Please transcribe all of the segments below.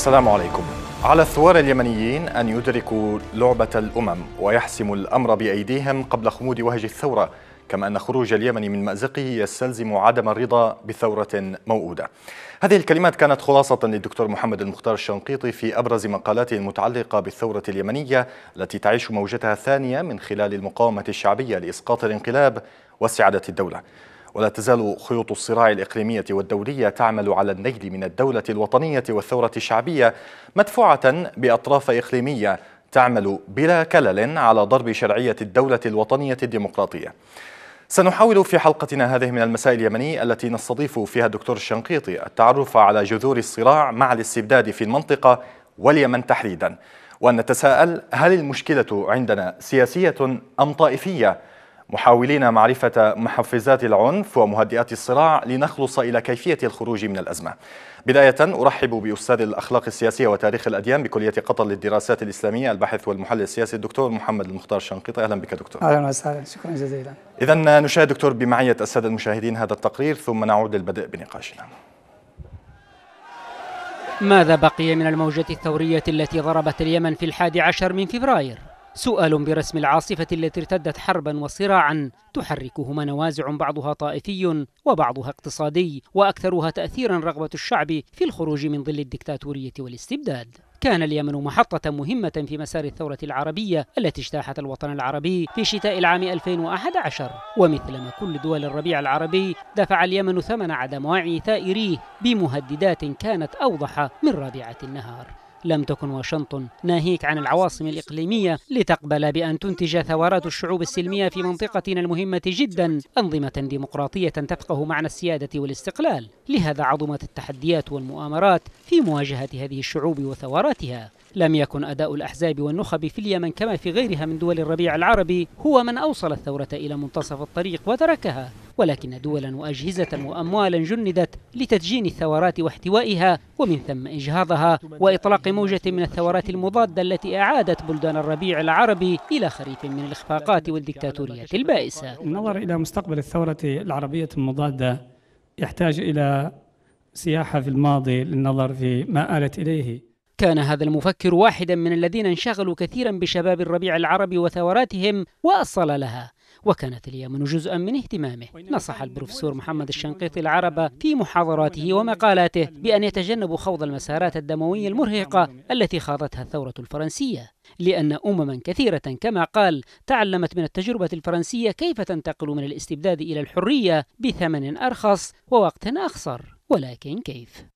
السلام عليكم على الثوار اليمنيين أن يدركوا لعبة الأمم ويحسموا الأمر بأيديهم قبل خمود وهج الثورة كما أن خروج اليمن من مأزقه يستلزم عدم الرضا بثورة موؤودة هذه الكلمات كانت خلاصة للدكتور محمد المختار الشنقيطي في أبرز مقالاته المتعلقة بالثورة اليمنية التي تعيش موجتها الثانية من خلال المقاومة الشعبية لإسقاط الانقلاب واستعادة الدولة ولا تزال خيوط الصراع الإقليمية والدولية تعمل على النيل من الدولة الوطنية والثورة الشعبية مدفوعة بأطراف إقليمية تعمل بلا كلل على ضرب شرعية الدولة الوطنية الديمقراطية سنحاول في حلقتنا هذه من المساء اليمني التي نستضيف فيها الدكتور الشنقيطي التعرف على جذور الصراع مع الاستبداد في المنطقة واليمن تحديدا وأن نتساءل هل المشكلة عندنا سياسية أم طائفية؟ محاولين معرفة محفزات العنف ومهدئات الصراع لنخلص إلى كيفية الخروج من الأزمة بداية أرحب بأستاذ الأخلاق السياسية وتاريخ الأديان بكلية قطر للدراسات الإسلامية الباحث والمحلل السياسي الدكتور محمد المختار شنقيطي أهلا بك دكتور أهلا وسهلا شكرا جزيلا إذا نشاهد دكتور بمعية السادة المشاهدين هذا التقرير ثم نعود للبدء بنقاشنا ماذا بقي من الموجة الثورية التي ضربت اليمن في الحادي عشر من فبراير؟ سؤال برسم العاصفة التي ارتدت حربا وصراعا تحركهما نوازع بعضها طائفي وبعضها اقتصادي وأكثرها تأثيرا رغبة الشعب في الخروج من ظل الدكتاتورية والاستبداد كان اليمن محطة مهمة في مسار الثورة العربية التي اجتاحت الوطن العربي في شتاء العام 2011 ومثلما كل دول الربيع العربي دفع اليمن ثمن عدم وعي ثائريه بمهددات كانت أوضح من رابعة النهار لم تكن واشنطن ناهيك عن العواصم الإقليمية لتقبل بأن تنتج ثورات الشعوب السلمية في منطقتنا المهمة جدا أنظمة ديمقراطية تفقه معنى السيادة والاستقلال لهذا عظمت التحديات والمؤامرات في مواجهة هذه الشعوب وثوراتها لم يكن أداء الأحزاب والنخب في اليمن كما في غيرها من دول الربيع العربي هو من أوصل الثورة إلى منتصف الطريق وتركها ولكن دولا وأجهزة وأموالا جندت لتدجين الثورات واحتوائها ومن ثم إجهاضها وإطلاق موجة من الثورات المضادة التي أعادت بلدان الربيع العربي إلى خريف من الإخفاقات والديكتاتوريات البائسة النظر إلى مستقبل الثورة العربية المضادة يحتاج إلى سياحة في الماضي للنظر في ما آلت إليه كان هذا المفكر واحدا من الذين انشغلوا كثيرا بشباب الربيع العربي وثوراتهم وأصل لها وكانت اليمن جزءا من اهتمامه نصح البروفيسور محمد الشنقيطي العرب في محاضراته ومقالاته بأن يتجنبوا خوض المسارات الدموية المرهقة التي خاضتها الثورة الفرنسية لأن أمما كثيرة كما قال تعلمت من التجربة الفرنسية كيف تنتقل من الاستبداد إلى الحرية بثمن أرخص ووقت أقصر ولكن كيف؟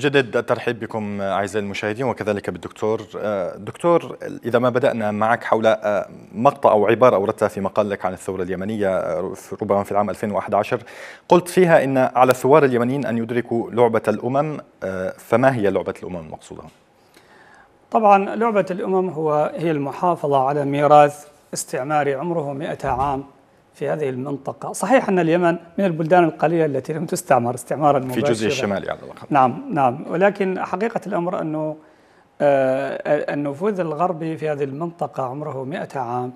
جدد الترحيب بكم أعزائي المشاهدين وكذلك بالدكتور آه، دكتور إذا ما بدأنا معك حول آه، مقطع أو عبارة أوردتها في مقالك عن الثورة اليمنية آه، ربما في العام 2011 قلت فيها إن على الثوار اليمنيين أن يدركوا لعبة الأمم فما هي لعبة الأمم المقصودة؟ طبعا لعبة الأمم هو هي المحافظة على ميراث استعماري عمره 100 عام في هذه المنطقة صحيح أن اليمن من البلدان القليلة التي لم تستعمر استعمارا مباشرا في جزء الشمالي على الأقل نعم نعم ولكن حقيقة الأمر أنه آه، النفوذ الغربي في هذه المنطقة عمره 100 عام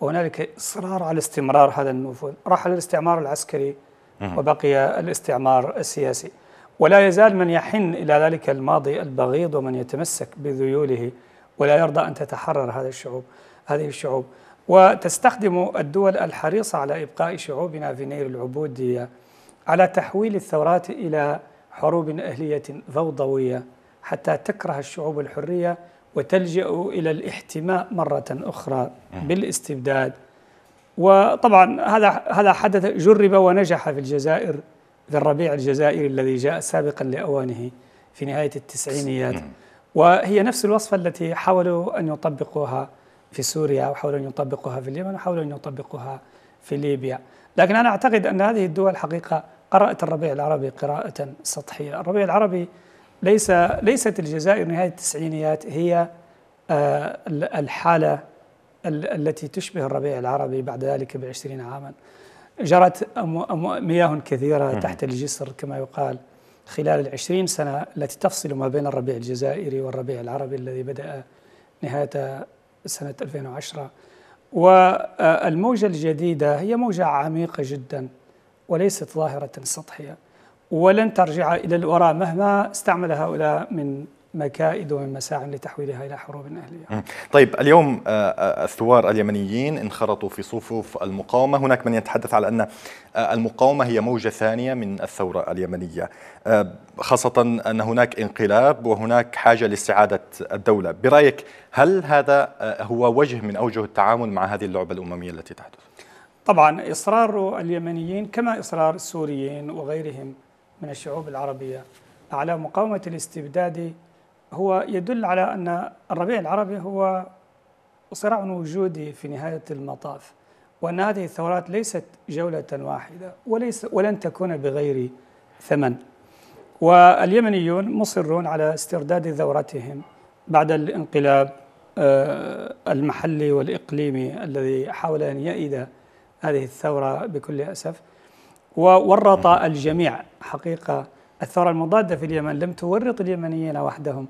وهنالك إصرار على استمرار هذا النفوذ رحل الاستعمار العسكري وبقي الاستعمار السياسي ولا يزال من يحن إلى ذلك الماضي البغيض ومن يتمسك بذيوله ولا يرضى أن تتحرر هذه الشعوب هذه الشعوب وتستخدم الدول الحريصة على إبقاء شعوبنا في نير العبودية على تحويل الثورات إلى حروب أهلية فوضوية حتى تكره الشعوب الحرية وتلجأ إلى الاحتماء مرة أخرى بالاستبداد وطبعا هذا هذا حدث جرب ونجح في الجزائر في الربيع الجزائري الذي جاء سابقا لأوانه في نهاية التسعينيات وهي نفس الوصفة التي حاولوا أن يطبقوها في سوريا وحاولوا أن يطبقوها في اليمن وحاولوا أن يطبقوها في ليبيا لكن أنا أعتقد أن هذه الدول حقيقة قرأت الربيع العربي قراءة سطحية الربيع العربي ليس ليست الجزائر نهاية التسعينيات هي آه، الحالة التي تشبه الربيع العربي بعد ذلك بعشرين عاما جرت مياه كثيرة تحت الجسر كما يقال خلال العشرين سنة التي تفصل ما بين الربيع الجزائري والربيع العربي الذي بدأ نهاية سنة 2010 والموجة الجديدة هي موجة عميقة جدا وليست ظاهرة سطحية ولن ترجع إلى الوراء مهما استعمل هؤلاء من مكائد ومساع لتحويلها إلى حروب أهلية طيب اليوم آه، آه، الثوار اليمنيين انخرطوا في صفوف المقاومة هناك من يتحدث على أن آه، المقاومة هي موجة ثانية من الثورة اليمنية خاصة أن هناك انقلاب وهناك حاجة لاستعادة الدولة برأيك هل هذا هو وجه من أوجه التعامل مع هذه اللعبة الأممية التي تحدث؟ طبعا إصرار اليمنيين كما إصرار السوريين وغيرهم من الشعوب العربية على مقاومة الاستبداد هو يدل على أن الربيع العربي هو صراع وجودي في نهاية المطاف وأن هذه الثورات ليست جولة واحدة وليس ولن تكون بغير ثمن واليمنيون مصرون على استرداد ثورتهم بعد الانقلاب آه، المحلي والإقليمي الذي حاول أن يئد هذه الثورة بكل أسف وورط الجميع حقيقة الثورة المضادة في اليمن لم تورط اليمنيين وحدهم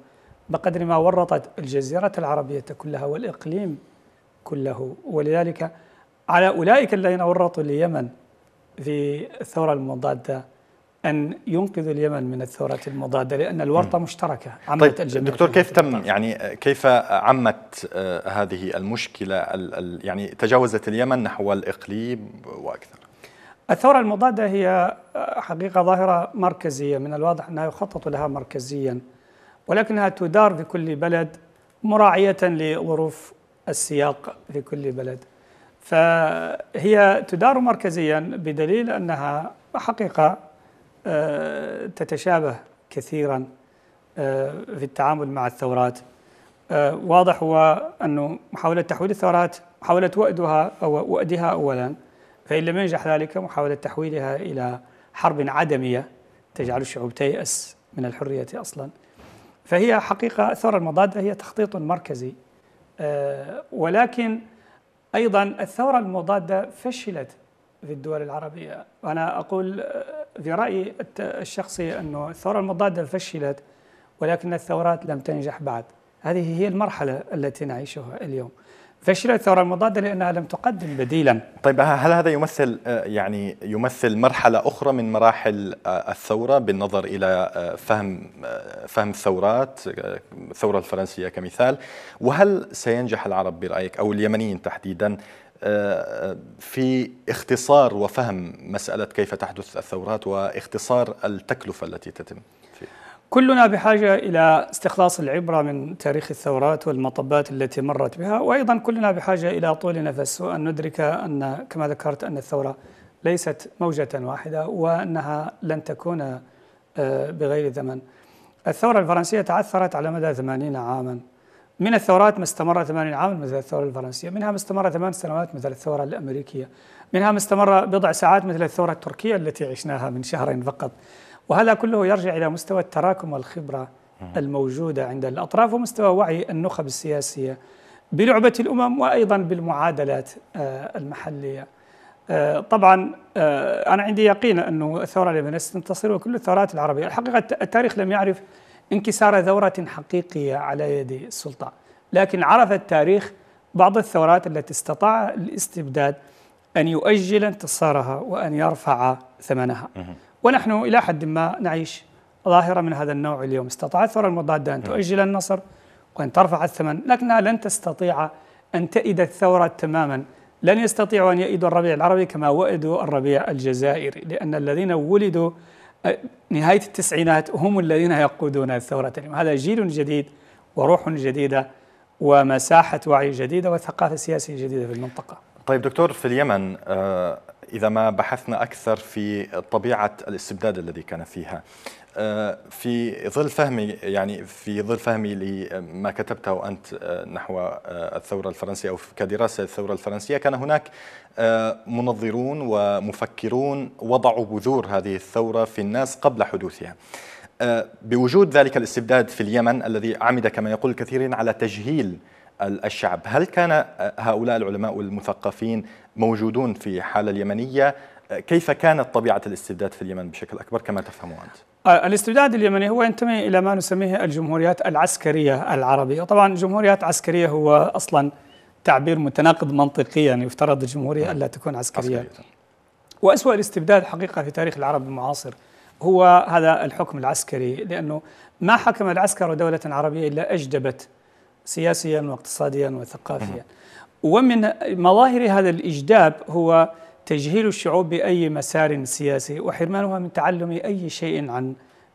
بقدر ما ورطت الجزيرة العربية كلها والإقليم كله ولذلك على أولئك الذين ورطوا اليمن في الثورة المضادة أن ينقذوا اليمن من الثورة المضادة لأن الورطة م. مشتركة عمت طيب الجميع دكتور كيف تم يعني كيف عمت آه، هذه المشكلة يعني تجاوزت اليمن نحو الإقليم وأكثر الثورة المضادة هي آه، حقيقة ظاهرة مركزية من الواضح أنها يخطط لها مركزيا ولكنها تدار في كل بلد مراعية لظروف السياق في كل بلد فهي تدار مركزيا بدليل أنها حقيقة آه، تتشابه كثيرا آه، في التعامل مع الثورات واضح هو أنه محاولة تحويل الثورات محاولة وأدها أو وأدها أولا فإن لم ينجح ذلك محاولة تحويلها إلى حرب عدمية تجعل الشعوب تيأس من الحرية أصلا فهي حقيقة الثورة المضادة هي تخطيط مركزي آه، ولكن أيضا الثورة المضادة فشلت في الدول العربية وأنا أقول آه، في رأيي الشخصي أنه الثورة المضادة فشلت ولكن الثورات لم تنجح بعد هذه هي المرحلة التي نعيشها اليوم فشلت الثوره المضاده لانها لم تقدم بديلا. طيب هل هذا يمثل آه، يعني يمثل مرحله اخرى من مراحل آه، الثوره بالنظر الى آه، فهم فهم الثورات الثوره الفرنسيه كمثال وهل سينجح العرب برايك او اليمنيين تحديدا في اختصار وفهم مساله كيف تحدث الثورات واختصار التكلفه التي تتم؟ فيه. كلنا بحاجة إلى استخلاص العبرة من تاريخ الثورات والمطبات التي مرت بها وأيضا كلنا بحاجة إلى طول نفس وأن ندرك أن كما ذكرت أن الثورة ليست موجة واحدة وأنها لن تكون آه، بغير زمن الثورة الفرنسية تعثرت على مدى 80 عاما من الثورات ما استمر 80 عاما مثل الثورة الفرنسية منها ما استمر ثمان سنوات مثل الثورة الأمريكية منها ما استمر بضع ساعات مثل الثورة التركية التي عشناها من شهر فقط وهذا كله يرجع إلى مستوى التراكم والخبرة الموجودة عند الأطراف ومستوى وعي النخب السياسية بلعبة الأمم وأيضا بالمعادلات آه، المحلية آه، طبعا آه، أنا عندي يقين أن الثورة اليمنية ستنتصر وكل الثورات العربية الحقيقة التاريخ لم يعرف انكسار ثورة حقيقية على يد السلطة لكن عرف التاريخ بعض الثورات التي استطاع الاستبداد أن يؤجل انتصارها وأن يرفع ثمنها ونحن إلى حد ما نعيش ظاهرة من هذا النوع اليوم استطاعت الثورة المضادة أن نعم. تؤجل النصر وأن ترفع الثمن لكنها لن تستطيع أن تئد الثورة تماما لن يستطيعوا أن يئدوا الربيع العربي كما وئدوا الربيع الجزائري لأن الذين ولدوا نهاية التسعينات هم الذين يقودون الثورة اليوم هذا جيل جديد وروح جديدة ومساحة وعي جديدة وثقافة سياسية جديدة في المنطقة طيب دكتور في اليمن إذا ما بحثنا أكثر في طبيعة الاستبداد الذي كان فيها آه، في ظل فهمي يعني في ظل فهمي لما كتبته أنت آه، نحو آه، الثورة الفرنسية أو كدراسة الثورة الفرنسية كان هناك منظرون ومفكرون وضعوا بذور هذه الثورة في الناس قبل حدوثها بوجود ذلك الاستبداد في اليمن الذي عمد كما يقول الكثيرين على تجهيل الشعب هل كان آه، هؤلاء العلماء والمثقفين موجودون في حالة اليمنية آه، كيف كانت طبيعة الاستبداد في اليمن بشكل أكبر كما تفهمه أنت؟ آه، الاستبداد اليمني هو ينتمي إلى ما نسميه الجمهوريات العسكرية العربية طبعا جمهوريات عسكرية هو أصلا تعبير متناقض منطقيا يعني يفترض الجمهورية نعم. ألا تكون عسكرية, عسكرية. وأسوأ الاستبداد حقيقة في تاريخ العرب المعاصر هو هذا الحكم العسكري لأنه ما حكم العسكر دولة عربية إلا أجدبت سياسيا واقتصاديا وثقافيا ومن مظاهر هذا الإجداب هو تجهيل الشعوب بأي مسار سياسي وحرمانها من تعلم أي شيء عن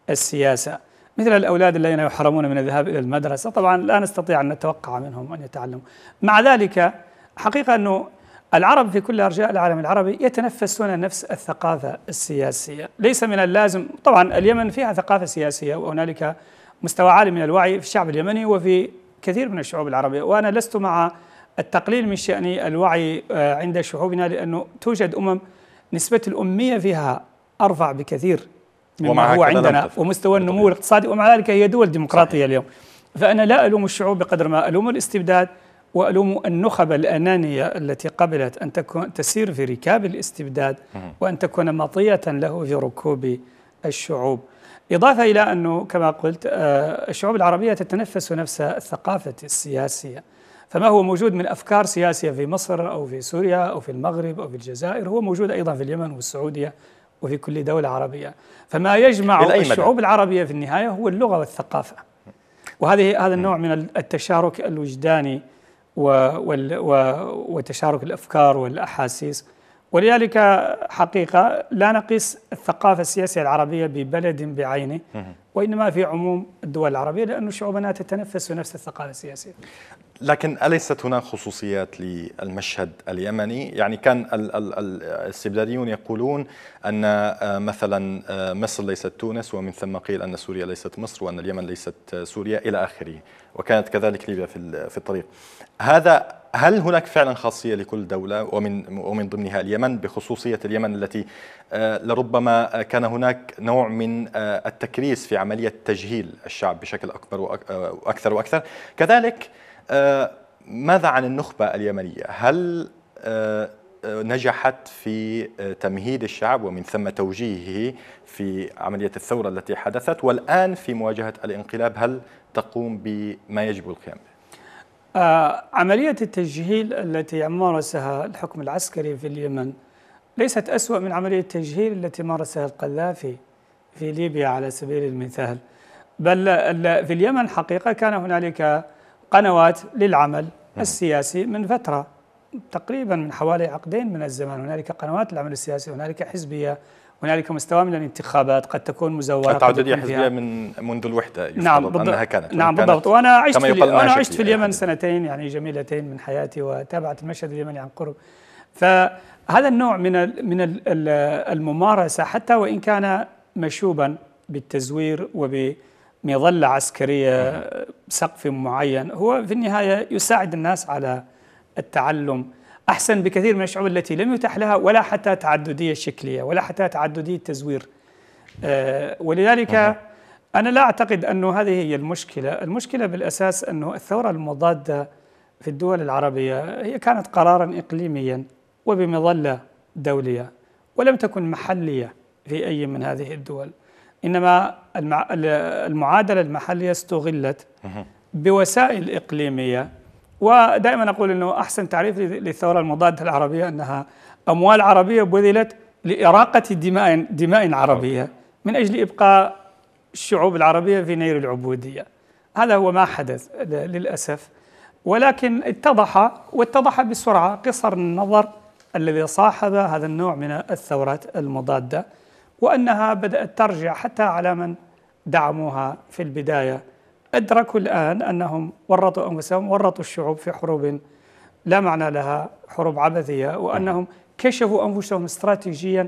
السياسة مثل الأولاد الذين يحرمون من الذهاب إلى المدرسة طبعا لا نستطيع أن نتوقع منهم أن يتعلموا مع ذلك حقيقة أنه العرب في كل أرجاء العالم العربي يتنفسون نفس الثقافة السياسية ليس من اللازم طبعا اليمن فيها ثقافة سياسية وهنالك مستوى عالي من الوعي في الشعب اليمني وفي كثير من الشعوب العربية وأنا لست مع التقليل من شأن الوعي آه، عند شعوبنا لأنه توجد أمم نسبة الأمية فيها أرفع بكثير مما هو عندنا ومستوى النمو الاقتصادي ومع ذلك هي دول ديمقراطية صحيح. اليوم فأنا لا ألوم الشعوب بقدر ما ألوم الاستبداد وألوم النخب الأنانية التي قبلت أن تكون تسير في ركاب الاستبداد وأن تكون مطية له في ركوب الشعوب إضافة إلى أنه كما قلت آه، الشعوب العربية تتنفس نفس الثقافة السياسية فما هو موجود من أفكار سياسية في مصر أو في سوريا أو في المغرب أو في الجزائر هو موجود أيضا في اليمن والسعودية وفي كل دولة عربية فما يجمع الشعوب العربية في النهاية هو اللغة والثقافة وهذه هذا النوع من التشارك الوجداني وتشارك الأفكار والأحاسيس ولذلك حقيقة لا نقيس الثقافة السياسية العربية ببلد بعينه وإنما في عموم الدول العربية لأن شعوبنا تتنفس في نفس الثقافة السياسية لكن أليست هناك خصوصيات للمشهد اليمني؟ يعني كان الاستبداديون يقولون أن آه، مثلا آه، مصر ليست تونس ومن ثم قيل أن سوريا ليست مصر وأن اليمن ليست سوريا إلى آخره وكانت كذلك ليبيا في الطريق هذا هل هناك فعلا خاصيه لكل دوله ومن ومن ضمنها اليمن بخصوصيه اليمن التي آه، لربما كان هناك نوع من آه، التكريس في عمليه تجهيل الشعب بشكل اكبر آه، واكثر واكثر كذلك ماذا عن النخبه اليمنيه هل نجحت في تمهيد الشعب ومن ثم توجيهه في عملية الثورة التي حدثت والآن في مواجهة الانقلاب هل تقوم بما يجب القيام به؟ آه، عملية التجهيل التي مارسها الحكم العسكري في اليمن ليست أسوأ من عملية التجهيل التي مارسها القذافي في ليبيا على سبيل المثال بل في اليمن حقيقة كان هنالك قنوات للعمل السياسي من فترة تقريبا من حوالي عقدين من الزمان هنالك قنوات للعمل السياسي هنالك حزبية هنالك مستوى من الانتخابات قد تكون مزوره التعدديه حزبيه من منذ الوحده نعم بالضبط انها كانت نعم بالضبط وانا عشت في انا عشت في اليمن يعني. سنتين يعني جميلتين من حياتي وتابعت المشهد اليمني عن قرب فهذا النوع من من الممارسه حتى وان كان مشوبا بالتزوير وبمظله عسكريه سقف معين هو في النهايه يساعد الناس على التعلم أحسن بكثير من الشعوب التي لم يتح لها ولا حتى تعددية شكلية ولا حتى تعددية تزوير آه، ولذلك أنا لا أعتقد أنه هذه هي المشكلة المشكلة بالأساس أنه الثورة المضادة في الدول العربية هي كانت قرارا إقليميا وبمظلة دولية ولم تكن محلية في أي من هذه الدول إنما المعادلة المحلية استغلت بوسائل إقليمية ودائما أقول أنه أحسن تعريف للثورة المضادة العربية أنها أموال عربية بذلت لإراقة دماء دماء عربية من أجل إبقاء الشعوب العربية في نير العبودية هذا هو ما حدث للأسف ولكن اتضح واتضح بسرعة قصر النظر الذي صاحب هذا النوع من الثورات المضادة وأنها بدأت ترجع حتى على من دعموها في البداية أدركوا الآن أنهم ورطوا أنفسهم ورطوا الشعوب في حروب لا معنى لها حروب عبثية وأنهم كشفوا أنفسهم استراتيجيا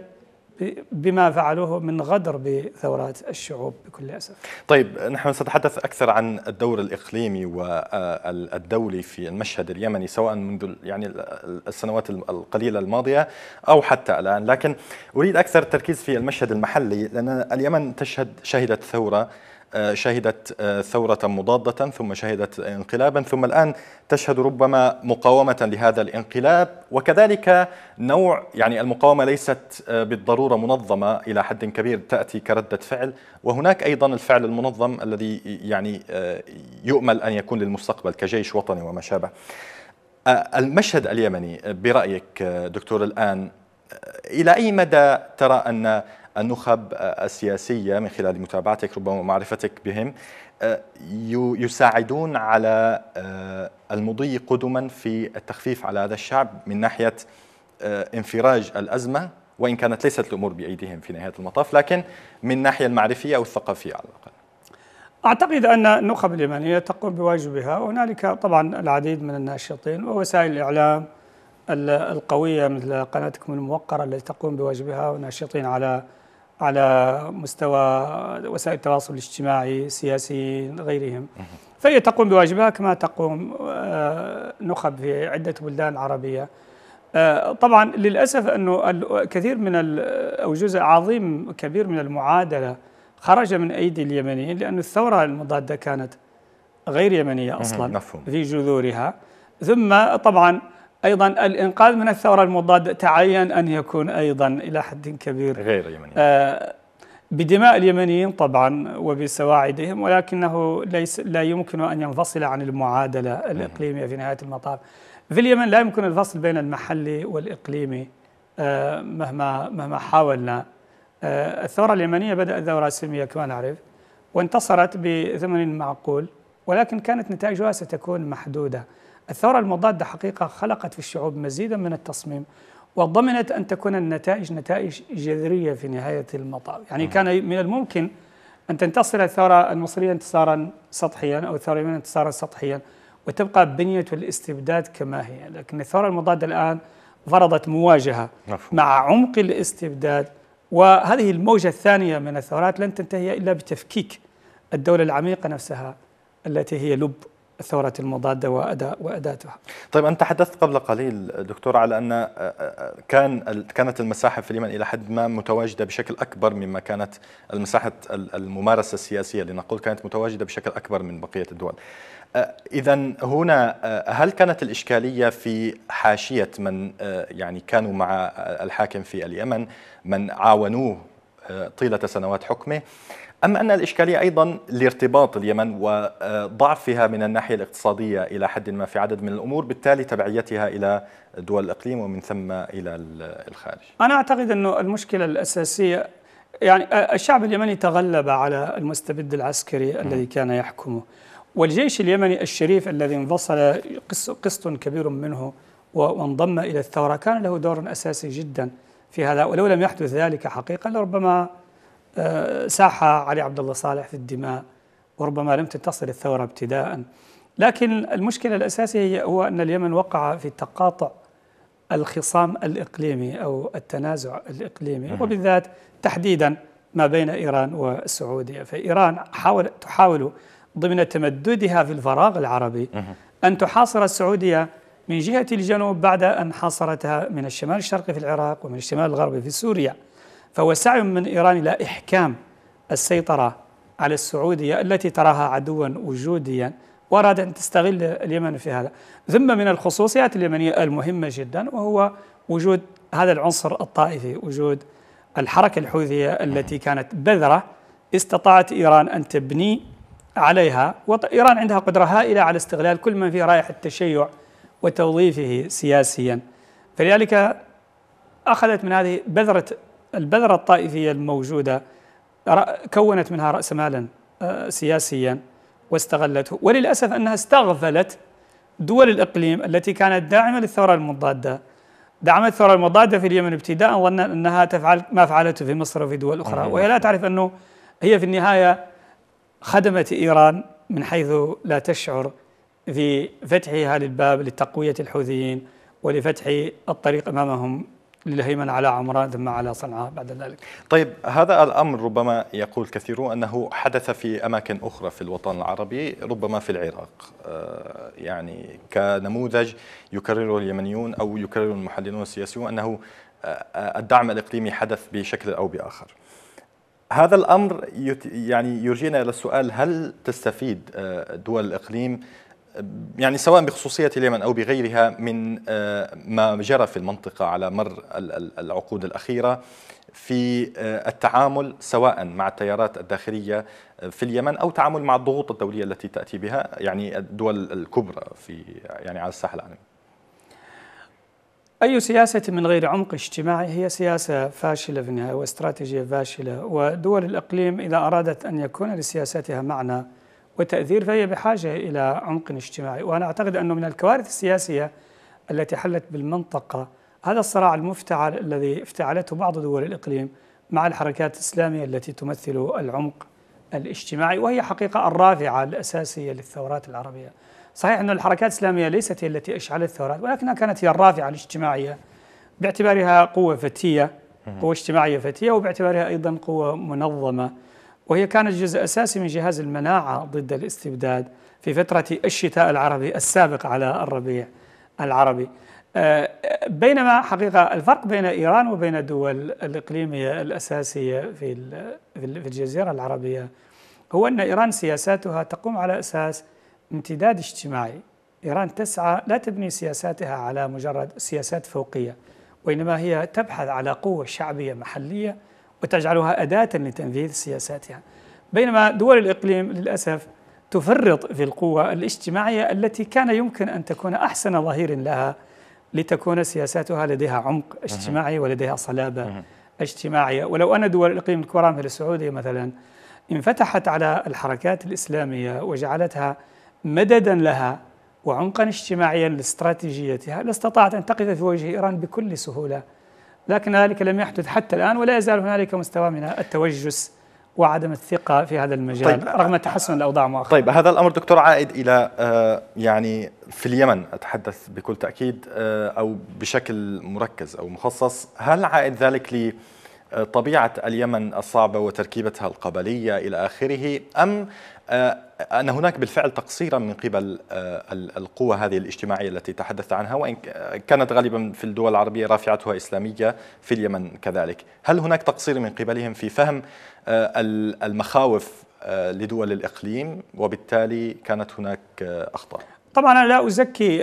بما فعلوه من غدر بثورات الشعوب بكل أسف طيب نحن سنتحدث أكثر عن الدور الإقليمي والدولي في المشهد اليمني سواء منذ يعني السنوات القليلة الماضية أو حتى الآن لكن أريد أكثر تركيز في المشهد المحلي لأن اليمن تشهد شهدت ثورة آه، شهدت آه، ثورة مضادة ثم شهدت انقلابا ثم الآن تشهد ربما مقاومة لهذا الانقلاب وكذلك نوع يعني المقاومة ليست آه، بالضرورة منظمة إلى حد كبير تأتي كردة فعل وهناك أيضا الفعل المنظم الذي يعني يؤمل أن يكون للمستقبل كجيش وطني وما شابه المشهد اليمني برأيك دكتور الآن إلى أي مدى ترى أن النخب السياسية من خلال متابعتك ربما معرفتك بهم آه، يساعدون على آه، المضي قدما في التخفيف على هذا الشعب من ناحية آه، انفراج الأزمة وإن كانت ليست الأمور بأيديهم في نهاية المطاف لكن من الناحية المعرفية أو الثقافية على الأقل أعتقد أن النخب اليمنية تقوم بواجبها هنالك طبعا العديد من الناشطين ووسائل الإعلام القوية مثل قناتكم الموقرة التي تقوم بواجبها وناشطين على على مستوى وسائل التواصل الاجتماعي سياسي غيرهم فهي تقوم بواجبها كما تقوم آه، نخب في عدة بلدان عربية آه، طبعا للأسف أنه كثير من أو جزء عظيم كبير من المعادلة خرج من أيدي اليمنيين لأن الثورة المضادة كانت غير يمنية أصلا في جذورها ثم طبعا ايضا الانقاذ من الثوره المضاد تعين ان يكون ايضا الى حد كبير غير يمني آه بدماء اليمنيين طبعا وبسواعدهم ولكنه ليس لا يمكن ان ينفصل عن المعادله الاقليميه في نهايه المطاف. في اليمن لا يمكن الفصل بين المحلي والاقليمي آه مهما مهما حاولنا. آه الثوره اليمنيه بدات ثوره سلميه كما نعرف وانتصرت بثمن معقول ولكن كانت نتائجها ستكون محدوده. الثورة المضادة حقيقة خلقت في الشعوب مزيدا من التصميم وضمنت أن تكون النتائج نتائج جذرية في نهاية المطاف يعني كان من الممكن أن تنتصر الثورة المصرية انتصارا سطحيا أو الثورة اليمنية انتصارا سطحيا وتبقى بنية الاستبداد كما هي لكن الثورة المضادة الآن فرضت مواجهة مفهوم. مع عمق الاستبداد وهذه الموجة الثانية من الثورات لن تنتهي إلا بتفكيك الدولة العميقة نفسها التي هي لب الثورات المضاده واداتها. طيب انت تحدثت قبل قليل دكتور على ان آه، آه، كان كانت المساحه في اليمن الى حد ما متواجده بشكل اكبر مما كانت المساحه الممارسه السياسيه لنقول كانت متواجده بشكل اكبر من بقيه الدول. آه، اذا هنا هل كانت الاشكاليه في حاشيه من يعني كانوا مع الحاكم في اليمن من عاونوه طيله سنوات حكمه أما أن الإشكالية أيضا لارتباط اليمن وضعفها من الناحية الاقتصادية إلى حد ما في عدد من الأمور بالتالي تبعيتها إلى دول الإقليم ومن ثم إلى الخارج أنا أعتقد أنه المشكلة الأساسية يعني الشعب اليمني تغلب على المستبد العسكري م. الذي كان يحكمه والجيش اليمني الشريف الذي انفصل قسط كبير منه وانضم إلى الثورة كان له دور أساسي جدا في هذا ولو لم يحدث ذلك حقيقة لربما ساح علي عبد الله صالح في الدماء وربما لم تنتصر الثورة ابتداء لكن المشكلة الأساسية هو أن اليمن وقع في تقاطع الخصام الإقليمي أو التنازع الإقليمي وبالذات تحديدا ما بين إيران والسعودية فإيران حاول تحاول ضمن تمددها في الفراغ العربي أن تحاصر السعودية من جهة الجنوب بعد أن حاصرتها من الشمال الشرقي في العراق ومن الشمال الغربي في سوريا فهو سعي من إيران إلى إحكام السيطرة على السعودية التي تراها عدوا وجوديا وأراد أن تستغل اليمن في هذا ثم من الخصوصيات اليمنية المهمة جدا وهو وجود هذا العنصر الطائفي وجود الحركة الحوثية التي كانت بذرة استطاعت إيران أن تبني عليها وإيران عندها قدرة هائلة على استغلال كل من في رائحة التشيع وتوظيفه سياسيا فلذلك أخذت من هذه بذرة البذرة الطائفية الموجودة كونت منها رأس مالا آه، سياسيا واستغلته وللأسف أنها استغفلت دول الإقليم التي كانت داعمة للثورة المضادة دعمت الثورة المضادة في اليمن ابتداء ظنا أنها تفعل ما فعلته في مصر وفي دول أخرى أيوة. وهي لا تعرف أنه هي في النهاية خدمت إيران من حيث لا تشعر في فتحها للباب لتقوية الحوثيين ولفتح الطريق أمامهم للهيمن على عمران ثم على صنعاء بعد ذلك طيب هذا الأمر ربما يقول كثيرون أنه حدث في أماكن أخرى في الوطن العربي ربما في العراق آه، يعني كنموذج يكرره اليمنيون أو يكرره المحللون السياسيون أنه آه، الدعم الإقليمي حدث بشكل أو بآخر هذا الامر يعني يرجينا الى السؤال هل تستفيد آه، دول الاقليم يعني سواء بخصوصية اليمن أو بغيرها من آه، ما جرى في المنطقة على مر العقود الأخيرة في آه، التعامل سواء مع التيارات الداخلية آه، في اليمن أو تعامل مع الضغوط الدولية التي تأتي بها يعني الدول الكبرى في يعني على الساحة العالمية أي سياسة من غير عمق اجتماعي هي سياسة فاشلة في النهاية واستراتيجية فاشلة ودول الإقليم إذا أرادت أن يكون لسياساتها معنى وتأثير فهي بحاجة إلى عمق اجتماعي وأنا أعتقد أنه من الكوارث السياسية التي حلت بالمنطقة هذا الصراع المفتعل الذي افتعلته بعض دول الإقليم مع الحركات الإسلامية التي تمثل العمق الاجتماعي وهي حقيقة الرافعة الأساسية للثورات العربية صحيح أن الحركات الإسلامية ليست هي التي أشعلت الثورات ولكنها كانت هي الرافعة الاجتماعية باعتبارها قوة فتية قوة اجتماعية فتية وباعتبارها أيضا قوة منظمة وهي كانت جزء أساسي من جهاز المناعة ضد الاستبداد في فترة الشتاء العربي السابق على الربيع العربي آه، بينما حقيقة الفرق بين إيران وبين الدول الإقليمية الأساسية في الجزيرة العربية هو أن إيران سياساتها تقوم على أساس امتداد اجتماعي إيران تسعى لا تبني سياساتها على مجرد سياسات فوقية وإنما هي تبحث على قوة شعبية محلية وتجعلها أداة لتنفيذ سياساتها بينما دول الإقليم للأسف تفرط في القوة الاجتماعية التي كان يمكن أن تكون أحسن ظهير لها لتكون سياساتها لديها عمق اجتماعي ولديها صلابة اجتماعية ولو أن دول الإقليم الكبرى مثل السعودية مثلا انفتحت على الحركات الإسلامية وجعلتها مددا لها وعمقا اجتماعيا لاستراتيجيتها لاستطاعت أن تقف في وجه إيران بكل سهولة لكن ذلك لم يحدث حتى الآن ولا يزال هنالك مستوى من التوجس وعدم الثقة في هذا المجال طيب رغم تحسن الأوضاع مؤخرا طيب هذا الأمر دكتور عائد إلى آه، يعني في اليمن أتحدث بكل تأكيد آه، أو بشكل مركز أو مخصص هل عائد ذلك لطبيعة اليمن الصعبة وتركيبتها القبلية إلى آخره أم آه، أن هناك بالفعل تقصيرا من قبل آه، القوى هذه الاجتماعية التي تحدثت عنها وإن كانت غالبا في الدول العربية رافعتها إسلامية في اليمن كذلك هل هناك تقصير من قبلهم في فهم آه، المخاوف آه، لدول الإقليم وبالتالي كانت هناك أخطاء طبعا أنا لا أزكي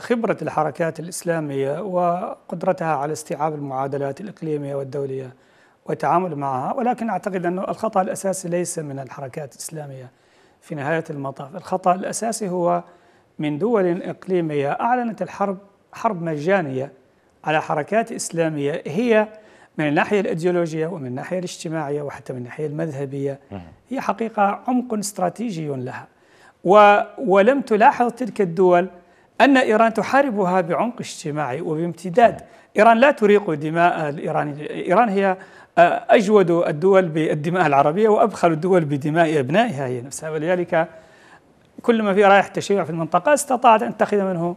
خبرة الحركات الإسلامية وقدرتها على استيعاب المعادلات الإقليمية والدولية والتعامل معها ولكن أعتقد أن الخطأ الأساسي ليس من الحركات الإسلامية في نهاية المطاف الخطأ الأساسي هو من دول إقليمية أعلنت الحرب حرب مجانية على حركات إسلامية هي من الناحية الأيديولوجية ومن الناحية الاجتماعية وحتى من الناحية المذهبية هي حقيقة عمق استراتيجي لها و ولم تلاحظ تلك الدول أن إيران تحاربها بعمق اجتماعي وبامتداد إيران لا تريق دماء الإيرانيين إيران هي أجود الدول بالدماء العربية وأبخل الدول بدماء أبنائها هي نفسها ولذلك كل ما في رايح تشيع في المنطقة استطاعت أن تأخذ منه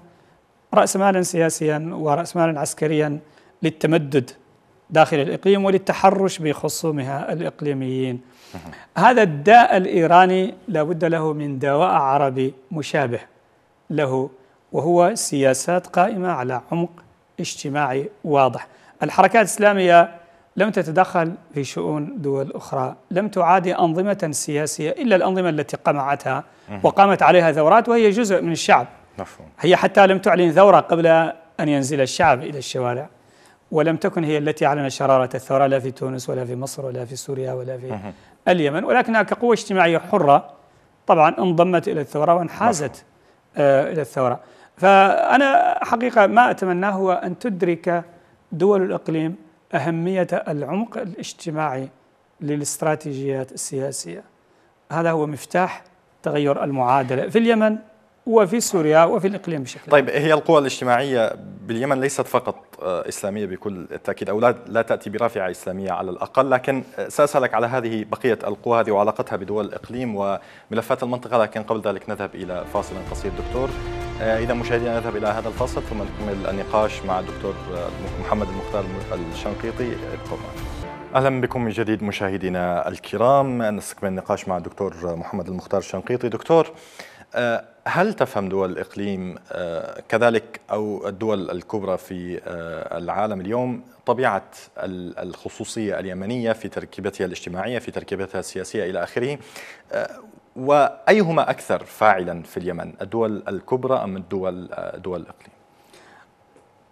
رأس مالا سياسيا ورأس مالا عسكريا للتمدد داخل الإقليم وللتحرش بخصومها الإقليميين هذا الداء الإيراني لابد له من دواء عربي مشابه له وهو سياسات قائمة على عمق اجتماعي واضح الحركات الإسلامية لم تتدخل في شؤون دول أخرى لم تعادي أنظمة سياسية إلا الأنظمة التي قمعتها وقامت عليها ثورات وهي جزء من الشعب هي حتى لم تعلن ثورة قبل أن ينزل الشعب إلى الشوارع ولم تكن هي التي أعلنت شرارة الثورة لا في تونس ولا في مصر ولا في سوريا ولا في اليمن ولكنها كقوة اجتماعية حرة طبعا انضمت إلى الثورة وانحازت آه إلى الثورة فأنا حقيقة ما أتمناه هو أن تدرك دول الإقليم أهمية العمق الاجتماعي للاستراتيجيات السياسية هذا هو مفتاح تغير المعادلة في اليمن وفي سوريا وفي الإقليم بشكل طيب هي القوى الاجتماعية باليمن ليست فقط آه، إسلامية بكل التأكيد أو لا, لا تأتي برافعة إسلامية على الأقل لكن سأسألك على هذه بقية القوى هذه وعلاقتها بدول الإقليم وملفات المنطقة لكن قبل ذلك نذهب إلى فاصل قصير دكتور آه، إذا مشاهدينا نذهب إلى هذا الفاصل ثم نكمل النقاش مع الدكتور آه، محمد المختار الشنقيطي اهلا بكم من جديد مشاهدينا الكرام نستكمل النقاش مع الدكتور محمد المختار الشنقيطي دكتور هل تفهم دول الإقليم آه، كذلك أو الدول الكبرى في آه، العالم اليوم طبيعة الخصوصية اليمنية في تركيبتها الاجتماعية في تركيبتها السياسية إلى آخره آه، وأيهما أكثر فاعلا في اليمن الدول الكبرى أم الدول دول الإقليم؟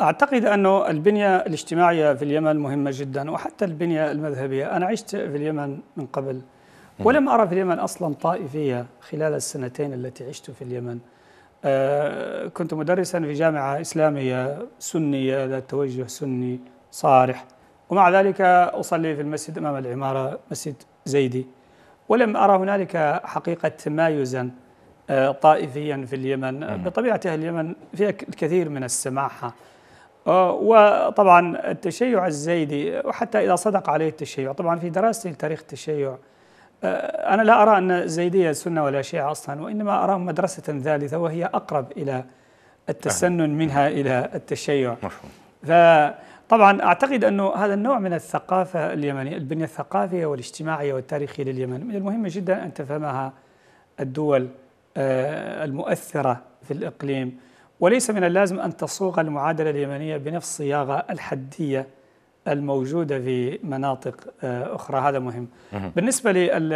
أعتقد أن البنية الاجتماعية في اليمن مهمة جدا وحتى البنية المذهبية أنا عشت في اليمن من قبل ولم أرى في اليمن أصلا طائفية خلال السنتين التي عشت في اليمن آه كنت مدرسا في جامعة إسلامية سنية ذات توجه سني صارح ومع ذلك أصلي في المسجد أمام العمارة مسجد زيدي ولم أرى هنالك حقيقة تمايزا آه، طائفيا في اليمن بطبيعة اليمن فيها الكثير من السماحة آه، وطبعا التشيع الزيدي وحتى إذا صدق عليه التشيع طبعا في دراستي لتاريخ التشيع أنا لا أرى أن الزيدية سنة ولا شيعة أصلا وإنما أراهم مدرسة ثالثة وهي أقرب إلى التسنن منها إلى التشيع فطبعا أعتقد أن هذا النوع من الثقافة اليمنية البنية الثقافية والاجتماعية والتاريخية لليمن من المهم جدا أن تفهمها الدول آه، المؤثرة في الإقليم وليس من اللازم أن تصوغ المعادلة اليمنية بنفس الصياغة الحدية الموجودة في مناطق آه، أخرى هذا مهم بالنسبة للقوى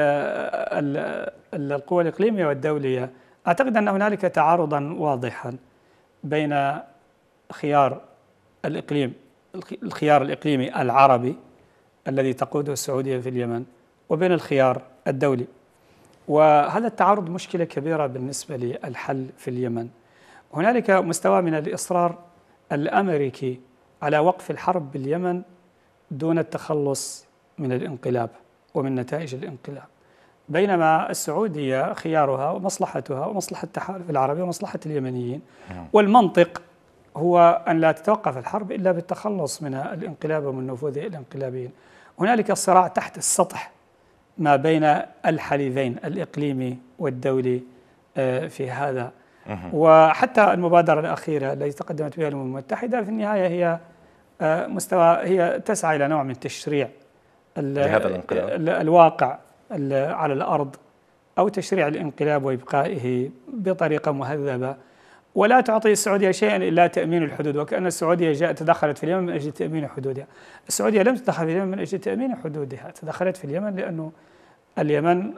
آه، الإقليمية والدولية أعتقد أن هنالك تعارضا واضحا بين خيار الإقليم الخيار الإقليمي العربي الذي تقوده السعودية في اليمن وبين الخيار الدولي وهذا التعارض مشكلة كبيرة بالنسبة للحل في اليمن هنالك مستوى من الإصرار الأمريكي على وقف الحرب باليمن دون التخلص من الانقلاب ومن نتائج الانقلاب بينما السعودية خيارها ومصلحتها ومصلحة التحالف العربي ومصلحة اليمنيين نعم. والمنطق هو أن لا تتوقف الحرب إلا بالتخلص من الانقلاب ومن نفوذ الانقلابيين هنالك صراع تحت السطح ما بين الحليفين الإقليمي والدولي آه، في هذا وحتى المبادرة الأخيرة التي تقدمت بها الأمم المتحدة في النهاية هي آه، مستوى هي تسعى إلى نوع من تشريع لهذا الانقلاب الواقع على الأرض أو تشريع الانقلاب وإبقائه بطريقة مهذبة ولا تعطي السعودية شيئا إلا تأمين الحدود وكأن السعودية جاءت تدخلت في اليمن من أجل تأمين حدودها السعودية لم تدخل في اليمن من أجل تأمين حدودها تدخلت في اليمن لأنه اليمن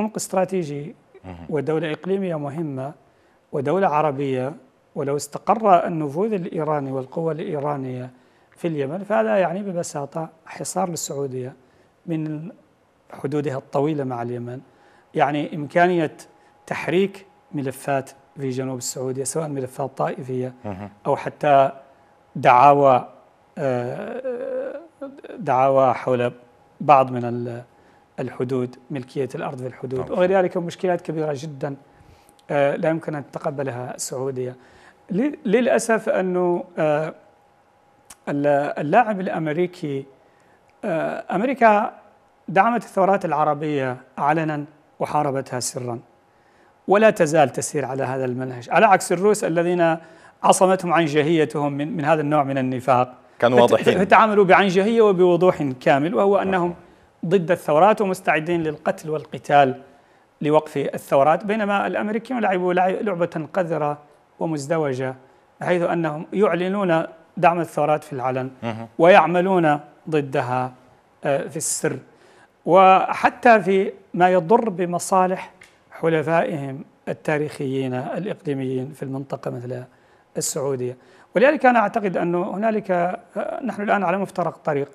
عمق استراتيجي ودولة إقليمية مهمة ودولة عربية ولو استقر النفوذ الإيراني والقوة الإيرانية في اليمن فهذا يعني ببساطة حصار للسعودية من حدودها الطويلة مع اليمن يعني إمكانية تحريك ملفات في جنوب السعودية سواء ملفات طائفية أو حتى دعاوى آه، دعاوى حول بعض من الحدود ملكية الأرض في الحدود وغير ذلك مشكلات كبيرة جدا آه، لا يمكن أن تتقبلها السعودية للاسف انه آه، اللاعب الامريكي آه، امريكا دعمت الثورات العربيه علنا وحاربتها سرا ولا تزال تسير على هذا المنهج على عكس الروس الذين عصمتهم عنجهيتهم من, من هذا النوع من النفاق كانوا واضحين تعاملوا بعنجهية وبوضوح كامل وهو أنهم نعم. ضد الثورات ومستعدين للقتل والقتال لوقف الثورات بينما الأمريكيون لعبوا لعبة قذرة ومزدوجة بحيث أنهم يعلنون دعم الثورات في العلن ويعملون ضدها آه، في السر وحتى في ما يضر بمصالح حلفائهم التاريخيين الإقليميين في المنطقة مثل السعودية ولذلك أنا أعتقد أنه هنالك آه، نحن الآن على مفترق طريق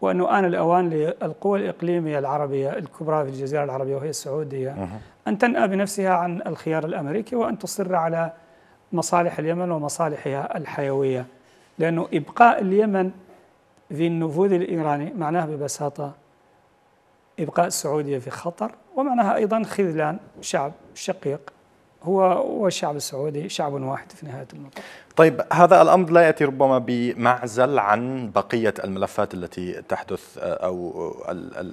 وأنه آن الأوان للقوى الإقليمية العربية الكبرى في الجزيرة العربية وهي السعودية أن تنأى بنفسها عن الخيار الأمريكي وأن تصر على مصالح اليمن ومصالحها الحيوية لأنه إبقاء اليمن في النفوذ الإيراني معناه ببساطة إبقاء السعودية في خطر ومعناها أيضا خذلان شعب شقيق هو والشعب السعودي شعب واحد في نهاية المطاف طيب هذا الأمر لا يأتي ربما بمعزل عن بقية الملفات التي تحدث آه، أو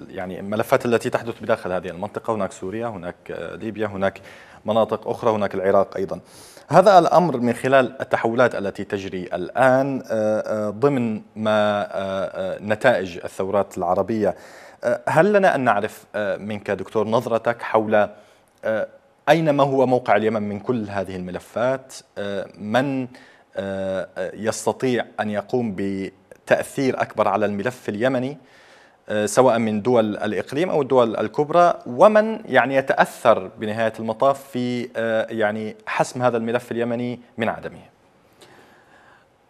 يعني الملفات التي تحدث بداخل هذه المنطقة هناك سوريا هناك ليبيا هناك مناطق أخرى هناك العراق أيضا هذا الامر من خلال التحولات التي تجري الان آه، آه، ضمن ما آه، نتائج الثورات العربيه هل لنا ان نعرف منك دكتور نظرتك حول اين ما هو موقع اليمن من كل هذه الملفات من يستطيع ان يقوم بتاثير اكبر على الملف اليمني آه، سواء من دول الإقليم أو الدول الكبرى ومن يعني يتأثر بنهاية المطاف في آه، يعني حسم هذا الملف اليمني من عدمه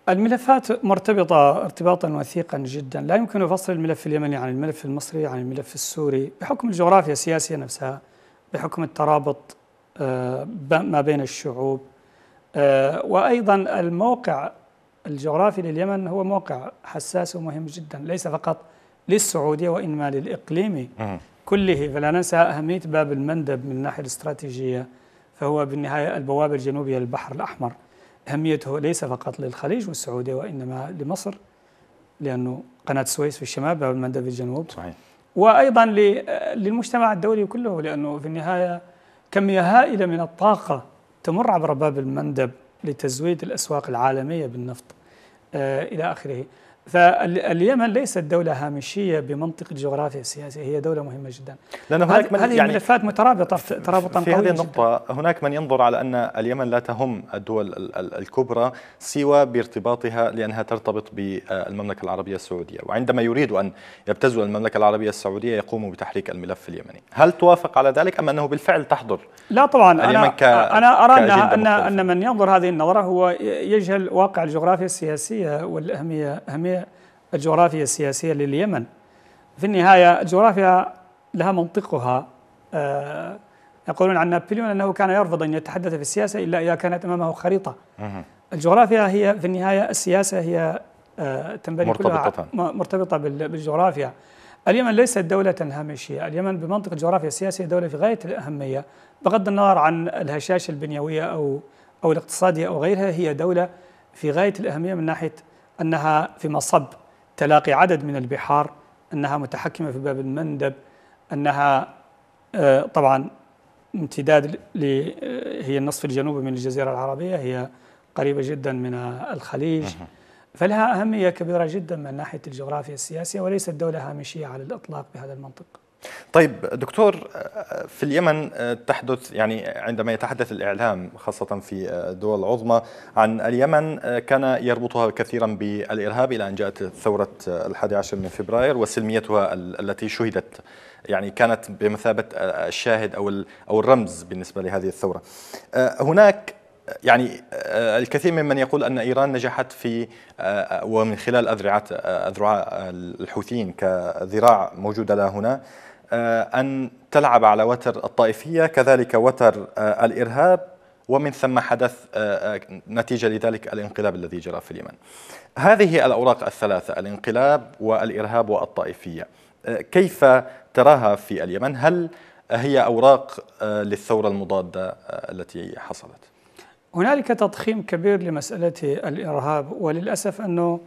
الملفات مرتبطة ارتباطا وثيقا جدا لا يمكن فصل الملف اليمني عن الملف المصري عن الملف السوري بحكم الجغرافيا السياسية نفسها بحكم الترابط آه، ما بين الشعوب وأيضا الموقع الجغرافي لليمن هو موقع حساس ومهم جدا ليس فقط للسعودية وإنما للإقليم كله فلا ننسى أهمية باب المندب من الناحية الاستراتيجية فهو بالنهاية البوابة الجنوبية للبحر الأحمر أهميته ليس فقط للخليج والسعودية وإنما لمصر لأنه قناة السويس في الشمال باب المندب في الجنوب صحيح. وأيضا للمجتمع الدولي كله لأنه في النهاية كمية هائلة من الطاقة تمر عبر باب المندب لتزويد الأسواق العالمية بالنفط آه، إلى آخره فاليمن ليست دولة هامشية بمنطق الجغرافيا السياسية هي دولة مهمة جدا لأن هناك من هذه يعني الملفات مترابطة ترابطا في هذه النقطة جداً. هناك من ينظر على أن اليمن لا تهم الدول الكبرى سوى بارتباطها لأنها ترتبط بالمملكة العربية السعودية وعندما يريد أن يبتزوا المملكة العربية السعودية يقوموا بتحريك الملف اليمني هل توافق على ذلك أم أنه بالفعل تحضر لا طبعا أنا, ك... أنا أرى أن, أن من ينظر هذه النظرة هو يجهل واقع الجغرافيا السياسية والأهمية أهمية الجغرافيا السياسية لليمن في النهاية الجغرافيا لها منطقها آه، يقولون عن نابليون أنه كان يرفض أن يتحدث في السياسة إلا إذا كانت أمامه خريطة الجغرافيا هي في النهاية السياسة هي آه، تنبني مرتبطة كلها مرتبطة بالجغرافيا اليمن ليست دولة هامشية اليمن بمنطق الجغرافيا السياسية دولة في غاية الأهمية بغض النظر عن الهشاشة البنيوية أو أو الاقتصادية أو غيرها هي دولة في غاية الأهمية من ناحية أنها في مصب تلاقي عدد من البحار انها متحكمه في باب المندب انها آه، طبعا امتداد آه، هي النصف الجنوبي من الجزيره العربيه هي قريبه جدا من الخليج فلها اهميه كبيره جدا من ناحيه الجغرافيا السياسيه وليست دوله هامشيه على الاطلاق بهذا المنطق طيب دكتور في اليمن آه، تحدث يعني عندما يتحدث الاعلام خاصه في الدول آه، العظمى عن اليمن آه، كان يربطها كثيرا بالارهاب الى ان جاءت ثوره الحادي عشر من فبراير وسلميتها التي شهدت يعني كانت بمثابه الشاهد او او الرمز بالنسبه لهذه الثوره. هناك يعني الكثير ممن يقول ان ايران نجحت في ومن خلال اذرعه اذرعاء الحوثيين كذراع موجوده لها هنا آه، أن تلعب على وتر الطائفية كذلك وتر آه، الإرهاب ومن ثم حدث آه، نتيجة لذلك الانقلاب الذي جرى في اليمن هذه الأوراق الثلاثة الانقلاب والإرهاب والطائفية كيف تراها في اليمن هل هي أوراق للثورة المضادة التي حصلت هنالك تضخيم كبير لمسألة الإرهاب وللأسف أنه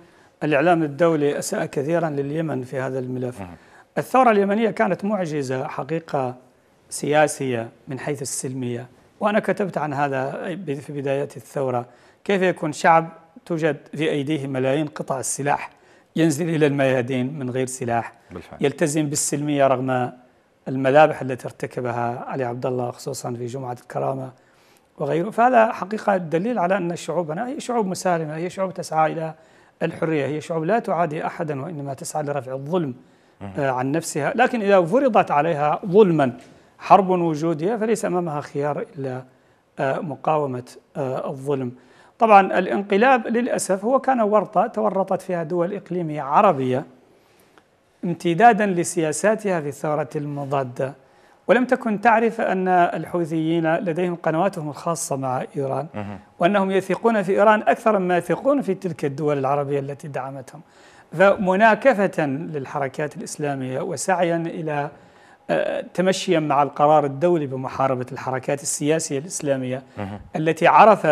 الإعلام الدولي أساء كثيرا لليمن في هذا الملف الثورة اليمنية كانت معجزة حقيقة سياسية من حيث السلمية وأنا كتبت عن هذا في بداية الثورة كيف يكون شعب توجد في أيديه ملايين قطع السلاح ينزل إلى الميادين من غير سلاح بالفعل. يلتزم بالسلمية رغم المذابح التي ارتكبها علي عبد الله خصوصا في جمعة الكرامة وغيره فهذا حقيقة دليل على أن شعوبنا هي شعوب مسالمة هي شعوب تسعى إلى الحرية هي شعوب لا تعادي أحدا وإنما تسعى لرفع الظلم آه، عن نفسها لكن إذا فرضت عليها ظلما حرب وجودية فليس أمامها خيار إلا آه، مقاومة آه، الظلم طبعا الانقلاب للأسف هو كان ورطة تورطت فيها دول إقليمية عربية امتدادا لسياساتها في الثورة المضادة ولم تكن تعرف أن الحوثيين لديهم قنواتهم الخاصة مع إيران وأنهم يثقون في إيران أكثر مما يثقون في تلك الدول العربية التي دعمتهم فمناكفة للحركات الإسلامية وسعيا إلى آه، تمشيا مع القرار الدولي بمحاربة الحركات السياسية الإسلامية التي عرف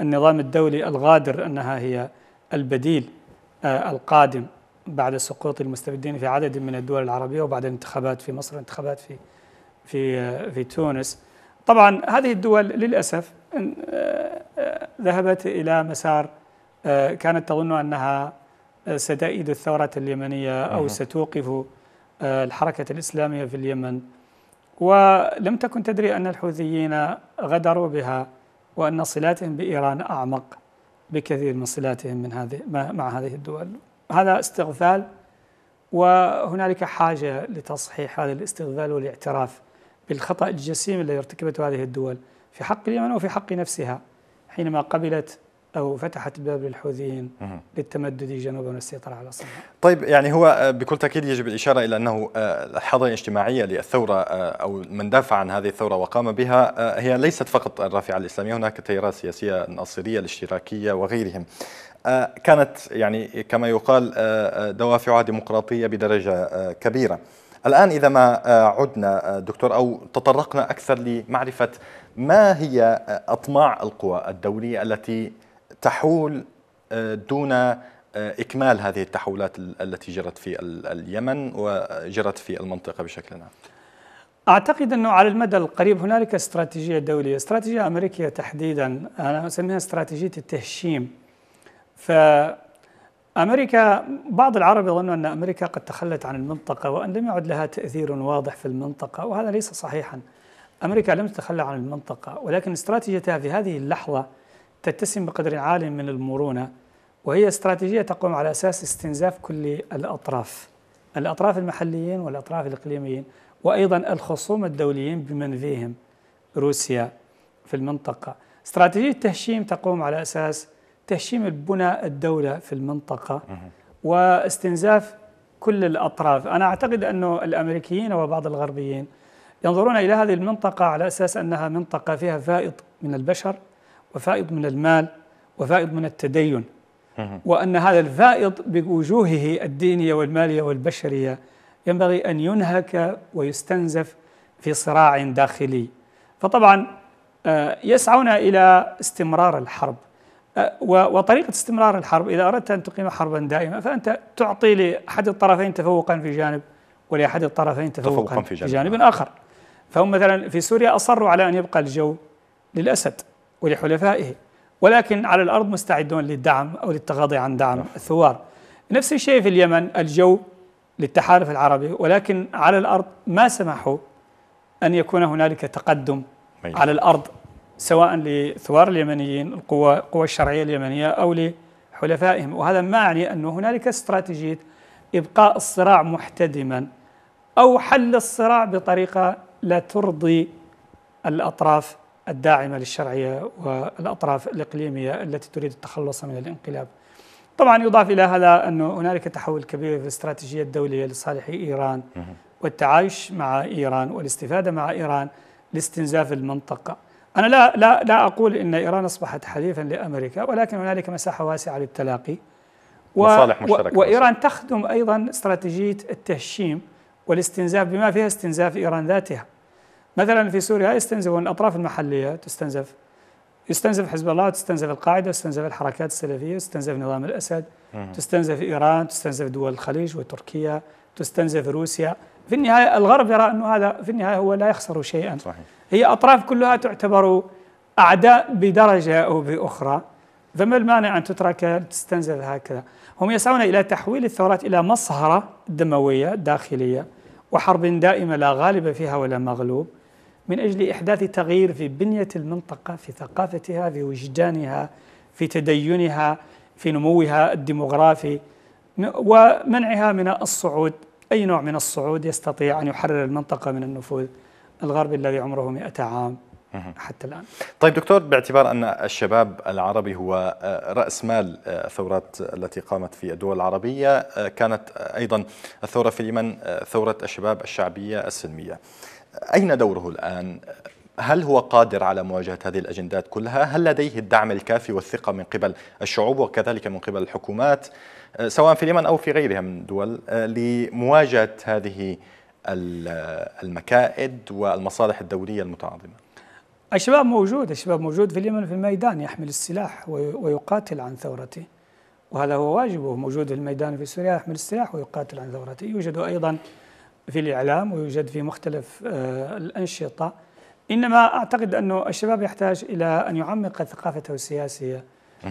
النظام الدولي الغادر أنها هي البديل آه، القادم بعد سقوط المستبدين في عدد من الدول العربية وبعد الانتخابات في مصر الانتخابات في في آه، في تونس طبعا هذه الدول للأسف ذهبت إلى مسار كانت تظن أنها ستأيد الثورة اليمنية أو ستوقف آه، الحركة الإسلامية في اليمن ولم تكن تدري أن الحوثيين غدروا بها وأن صلاتهم بإيران أعمق بكثير من صلاتهم من هذه مع هذه الدول هذا استغفال وهنالك حاجة لتصحيح هذا الاستغفال والاعتراف بالخطأ الجسيم الذي ارتكبته هذه الدول في حق اليمن وفي حق نفسها حينما قبلت أو فتحت باب للحوثيين للتمدد جنوبا والسيطرة على صنعاء طيب يعني هو آه، بكل تأكيد يجب الإشارة إلى أنه الحاضنة الاجتماعية للثورة آه، أو من دافع عن هذه الثورة وقام بها آه، هي ليست فقط الرافعة الإسلامية هناك تيارات سياسية الناصرية الاشتراكية وغيرهم كانت يعني كما يقال دوافعها ديمقراطية بدرجة كبيرة الآن إذا ما عدنا دكتور أو تطرقنا أكثر لمعرفة ما هي أطماع القوى الدولية التي تحول آه، دون آه، إكمال هذه التحولات التي جرت في اليمن وجرت في المنطقة بشكل عام أعتقد أنه على المدى القريب هنالك استراتيجية دولية استراتيجية أمريكية تحديدا أنا أسميها استراتيجية التهشيم فأمريكا بعض العرب يظنون أن أمريكا قد تخلت عن المنطقة وأن لم يعد لها تأثير واضح في المنطقة وهذا ليس صحيحا أمريكا لم تتخلى عن المنطقة ولكن استراتيجيتها في هذه اللحظة تتسم بقدر عال من المرونة وهي استراتيجية تقوم على أساس استنزاف كل الأطراف الأطراف المحليين والأطراف الإقليميين وأيضا الخصوم الدوليين بمن فيهم روسيا في المنطقة استراتيجية تهشيم تقوم على أساس تهشيم البنى الدولة في المنطقة واستنزاف كل الأطراف أنا أعتقد أن الأمريكيين وبعض الغربيين ينظرون إلى هذه المنطقة على أساس أنها منطقة فيها فائض من البشر وفائض من المال وفائض من التدين وأن هذا الفائض بوجوهه الدينية والمالية والبشرية ينبغي أن ينهك ويستنزف في صراع داخلي فطبعا آه، يسعون إلى استمرار الحرب آه، وطريقة استمرار الحرب إذا أردت أن تقيم حربا دائمة فأنت تعطي لأحد الطرفين تفوقا في جانب ولأحد الطرفين تفوقا, في جانب آخر فهم مثلا في سوريا أصروا على أن يبقى الجو للأسد ولحلفائه ولكن على الأرض مستعدون للدعم أو للتغاضي عن دعم الثوار نفس الشيء في اليمن الجو للتحالف العربي ولكن على الأرض ما سمحوا أن يكون هنالك تقدم مين. على الأرض سواء لثوار اليمنيين القوى القوى الشرعية اليمنية أو لحلفائهم وهذا ما يعني أنه هنالك استراتيجية إبقاء الصراع محتدما أو حل الصراع بطريقة لا ترضي الأطراف الداعمة للشرعية والأطراف الإقليمية التي تريد التخلص من الانقلاب طبعا يضاف إلى هذا أن هنالك تحول كبير في الاستراتيجية الدولية لصالح إيران والتعايش مع إيران والاستفادة مع إيران لاستنزاف المنطقة أنا لا, لا, لا أقول أن إيران أصبحت حليفا لأمريكا ولكن هنالك مساحة واسعة للتلاقي و مصالح مشتركة وإيران تخدم أيضا استراتيجية التهشيم والاستنزاف بما فيها استنزاف إيران ذاتها مثلا في سوريا يستنزفون الأطراف المحلية تستنزف يستنزف حزب الله تستنزف القاعدة تستنزف الحركات السلفية تستنزف نظام الأسد تستنزف إيران تستنزف دول الخليج وتركيا تستنزف روسيا في النهاية الغرب يرى أنه هذا في النهاية هو لا يخسر شيئا صحيح. هي أطراف كلها تعتبر أعداء بدرجة أو بأخرى فما المانع أن تترك تستنزف هكذا هم يسعون إلى تحويل الثورات إلى مصهرة دموية داخلية وحرب دائمة لا غالب فيها ولا مغلوب من اجل احداث تغيير في بنيه المنطقه في ثقافتها في وجدانها في تدينها في نموها الديموغرافي ومنعها من الصعود اي نوع من الصعود يستطيع ان يحرر المنطقه من النفوذ الغربي الذي عمره 100 عام حتى الان. طيب دكتور باعتبار ان الشباب العربي هو آه، راس مال آه، الثورات التي قامت في الدول العربيه آه، كانت ايضا الثوره في اليمن ثوره الشباب الشعبيه السلميه. أين دوره الآن؟ هل هو قادر على مواجهة هذه الأجندات كلها؟ هل لديه الدعم الكافي والثقة من قبل الشعوب وكذلك من قبل الحكومات آه، سواء في اليمن أو في غيرها من الدول آه، لمواجهة هذه المكائد والمصالح الدولية المتعاظمة؟ الشباب موجود الشباب موجود في اليمن في الميدان يحمل السلاح ويقاتل عن ثورته وهذا هو واجبه موجود في الميدان في سوريا يحمل السلاح ويقاتل عن ثورته يوجد أيضا في الإعلام ويوجد في مختلف آه، الأنشطة إنما أعتقد أن الشباب يحتاج إلى أن يعمق ثقافته السياسية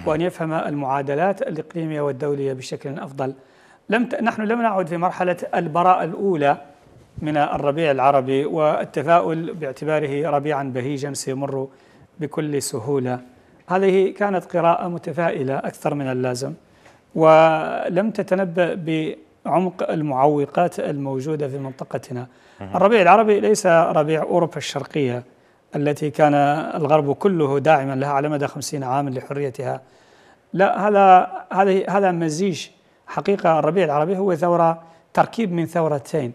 وأن يفهم المعادلات الإقليمية والدولية بشكل أفضل لم ت... نحن لم نعد في مرحلة البراءة الأولى من الربيع العربي والتفاؤل باعتباره ربيعا بهيجا سيمر بكل سهولة هذه كانت قراءة متفائلة أكثر من اللازم ولم تتنبأ عمق المعوقات الموجودة في منطقتنا الربيع العربي ليس ربيع أوروبا الشرقية التي كان الغرب كله داعما لها على مدى خمسين عاما لحريتها لا هذا هذا هذا مزيج حقيقة الربيع العربي هو ثورة تركيب من ثورتين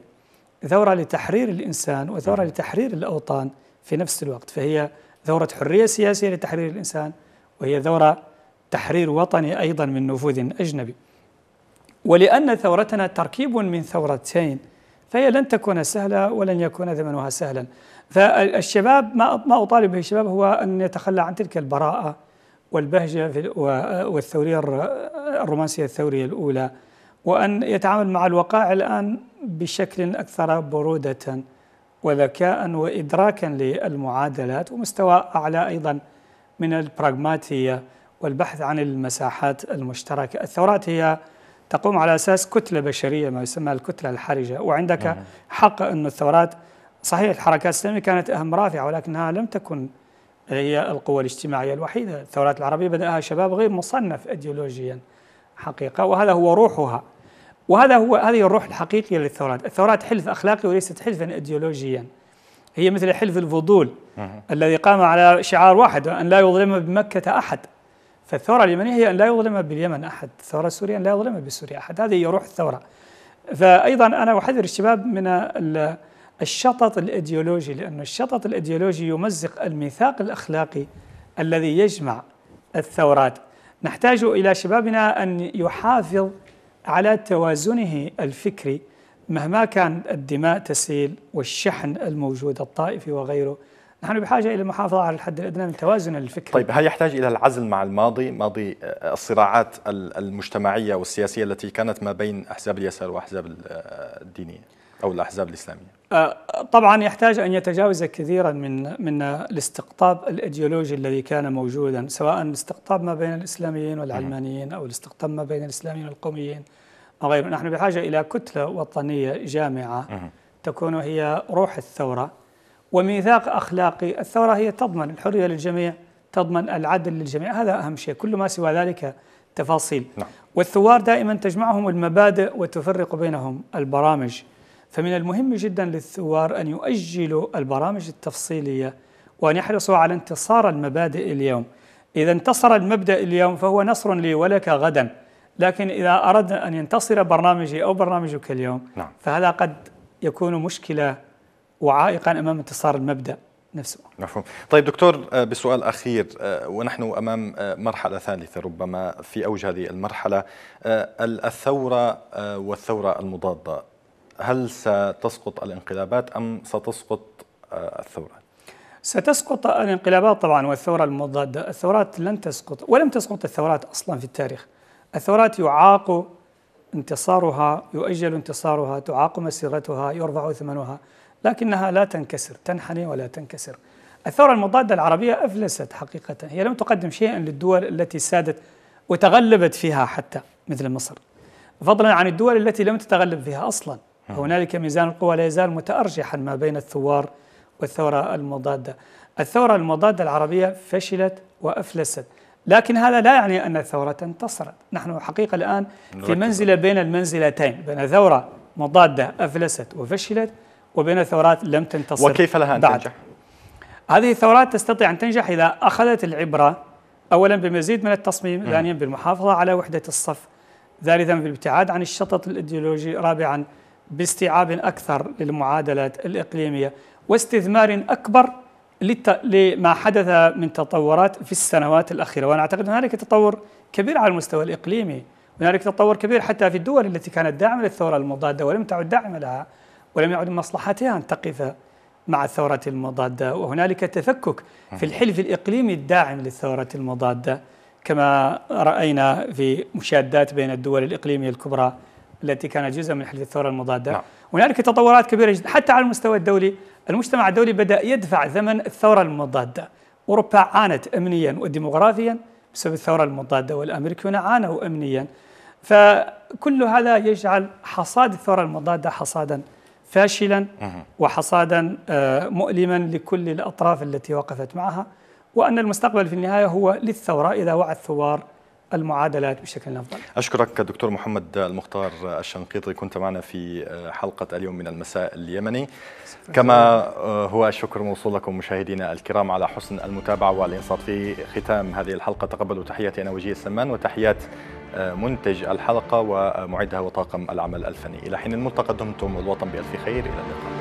ثورة لتحرير الإنسان وثورة لتحرير الأوطان في نفس الوقت فهي ثورة حرية سياسية لتحرير الإنسان وهي ثورة تحرير وطني أيضا من نفوذ أجنبي ولأن ثورتنا تركيب من ثورتين فهي لن تكون سهلة ولن يكون ثمنها سهلا فالشباب ما أطالب به الشباب هو أن يتخلى عن تلك البراءة والبهجة والثورية الرومانسية الثورية الأولى وأن يتعامل مع الوقائع الآن بشكل أكثر برودة وذكاء وإدراكا للمعادلات ومستوى أعلى أيضا من البراغماتية والبحث عن المساحات المشتركة الثورات هي تقوم على أساس كتلة بشرية ما يسمى الكتلة الحرجة وعندك نعم. حق انه الثورات صحيح الحركات الإسلامية كانت أهم رافعة ولكنها لم تكن هي القوة الاجتماعية الوحيدة الثورات العربية بدأها شباب غير مصنف أيديولوجيا حقيقة وهذا هو روحها وهذا هو هذه الروح الحقيقية للثورات الثورات حلف أخلاقي وليست حلفا أيديولوجيا هي مثل حلف الفضول نعم. الذي قام على شعار واحد أن لا يظلم بمكة أحد فالثورة اليمنية هي أن لا يظلم باليمن أحد الثورة السورية أن لا يظلم بسوريا أحد هذه هي روح الثورة فأيضا أنا أحذر الشباب من الشطط الإيديولوجي لأن الشطط الإيديولوجي يمزق الميثاق الأخلاقي الذي يجمع الثورات نحتاج إلى شبابنا أن يحافظ على توازنه الفكري مهما كان الدماء تسيل والشحن الموجود الطائفي وغيره نحن بحاجة إلى المحافظة على الحد الأدنى من التوازن الفكري طيب هل يحتاج إلى العزل مع الماضي ماضي آه، الصراعات المجتمعية والسياسية التي كانت ما بين أحزاب اليسار وأحزاب آه، الدينية أو الأحزاب الإسلامية آه، طبعا يحتاج أن يتجاوز كثيرا من من الاستقطاب الأيديولوجي الذي كان موجودا سواء الاستقطاب ما بين الإسلاميين والعلمانيين أو الاستقطاب ما بين الإسلاميين والقوميين وغيره نحن بحاجة إلى كتلة وطنية جامعة تكون هي روح الثورة وميثاق أخلاقي الثورة هي تضمن الحرية للجميع تضمن العدل للجميع هذا أهم شيء كل ما سوى ذلك تفاصيل نعم. والثوار دائما تجمعهم المبادئ وتفرق بينهم البرامج فمن المهم جدا للثوار أن يؤجلوا البرامج التفصيلية وأن يحرصوا على انتصار المبادئ اليوم إذا انتصر المبدأ اليوم فهو نصر لي ولك غدا لكن إذا أردنا أن ينتصر برنامجي أو برنامجك اليوم نعم. فهذا قد يكون مشكلة وعائقا امام انتصار المبدا نفسه مفهوم طيب دكتور آه، بسؤال أخير آه، ونحن أمام آه، مرحلة ثالثة ربما في أوج هذه المرحلة الثورة والثورة المضادة هل ستسقط الانقلابات أم ستسقط الثورة؟ ستسقط الانقلابات طبعا والثورة المضادة الثورات لن تسقط ولم تسقط الثورات أصلا في التاريخ الثورات يعاق انتصارها يؤجل انتصارها تعاق مسيرتها يرفع ثمنها لكنها لا تنكسر تنحني ولا تنكسر الثورة المضادة العربية أفلست حقيقة هي لم تقدم شيئا للدول التي سادت وتغلبت فيها حتى مثل مصر فضلا عن الدول التي لم تتغلب فيها أصلا نعم. هنالك ميزان القوى لا يزال متأرجحا ما بين الثوار والثورة المضادة الثورة المضادة العربية فشلت وأفلست لكن هذا لا يعني أن الثورة انتصرت نحن حقيقة الآن في منزلة بين المنزلتين بين ثورة مضادة أفلست وفشلت وبين ثورات لم تنتصر وكيف لها أن تنجح؟ هذه الثورات تستطيع أن تنجح إذا أخذت العبرة أولا بمزيد من التصميم ثانيا بالمحافظة على وحدة الصف ثالثا بالابتعاد عن الشطط الإيديولوجي رابعا باستيعاب أكثر للمعادلات الإقليمية واستثمار أكبر للت... لما حدث من تطورات في السنوات الأخيرة وأنا أعتقد هنالك تطور كبير على المستوى الإقليمي هنالك تطور كبير حتى في الدول التي كانت داعمة للثورة المضادة ولم تعد داعمة لها ولم يعد من مصلحتها أن تقف مع الثورة المضادة وهنالك تفكك في الحلف الإقليمي الداعم للثورة المضادة كما رأينا في مشادات بين الدول الإقليمية الكبرى التي كانت جزء من حلف الثورة المضادة نعم. هنالك تطورات كبيرة جدا حتى على المستوى الدولي المجتمع الدولي بدأ يدفع ثمن الثورة المضادة أوروبا عانت أمنيا وديمغرافيا بسبب الثورة المضادة والأمريكيون عانوا أمنيا فكل هذا يجعل حصاد الثورة المضادة حصادا فاشلا وحصادا آه، مؤلما لكل الأطراف التي وقفت معها وأن المستقبل في النهاية هو للثورة إذا وعى الثوار المعادلات بشكل أفضل أشكرك دكتور محمد المختار الشنقيطي كنت معنا في آه، حلقة اليوم من المساء اليمني كما آه، هو شكر موصول لكم مشاهدينا الكرام على حسن المتابعة والإنصات في ختام هذه الحلقة تقبلوا تحياتي أنا وجيه السمان وتحيات منتج الحلقة ومعدها وطاقم العمل الفني إلى حين الملتقى دمتم والوطن بألف خير إلى اللقاء